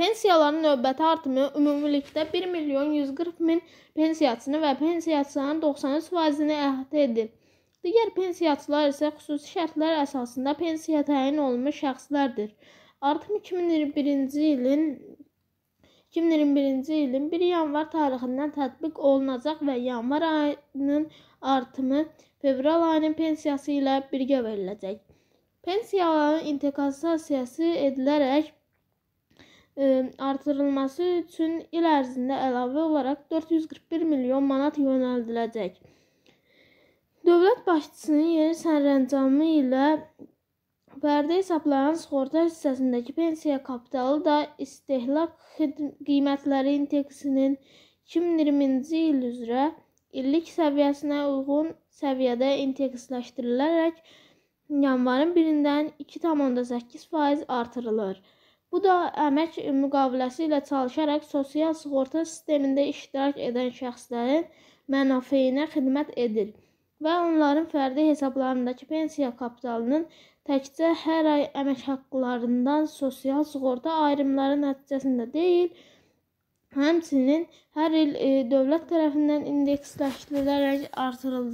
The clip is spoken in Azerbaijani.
Pensiyaların növbəti artımı ümumilikdə 1 milyon 140 min pensiyacını və pensiyacının 93%-ni əhatə edir. Digər pensiyacılar isə xüsusi şərtlər əsasında pensiya təyin olunmuş şəxslərdir. Artım 2021-ci ilin 2021-ci ilin 1 yanvar tarixindən tətbiq olunacaq və yanvar ayının artımı fevral ayının pensiyası ilə birgə veriləcək. Pensiyaların indeksasiyası edilərək E, artırılması üçün il ərzində əlavə olaraq 441 milyon manat yönəldiləcək. Dövlət başçısının yeni sərəncamı ilə Pərdə hesablanan sığorta hissəsindəki pensiya kapitalı da istehlak qiymətləri indeksinin 2020-ci il üzrə illik səviyyəsinə uyğun səviyyədə indeksləşdirilərək yanvarın 1-dən 2,8% artırılır. Bu da əmək müqaviləsi ilə çalışaraq sosial sığorta sistemində iştirak edən şəxslərin mənafeyinə xidmət edir və onların fərdi hesablarındakı pensiya kapitalının təkcə hər ay əmək haqqlarından sosial sığorta ayrımları nəticəsində deyil, həmçinin hər il e, dövlət tərəfindən indeksləşdirilərək artırıldı.